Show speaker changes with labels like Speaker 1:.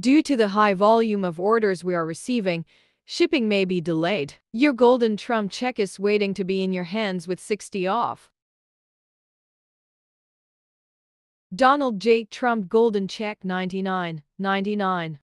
Speaker 1: Due to the high volume of orders we are receiving, shipping may be delayed. Your golden Trump check is waiting to be in your hands with 60 off. Donald J. Trump Golden Check 99, 99.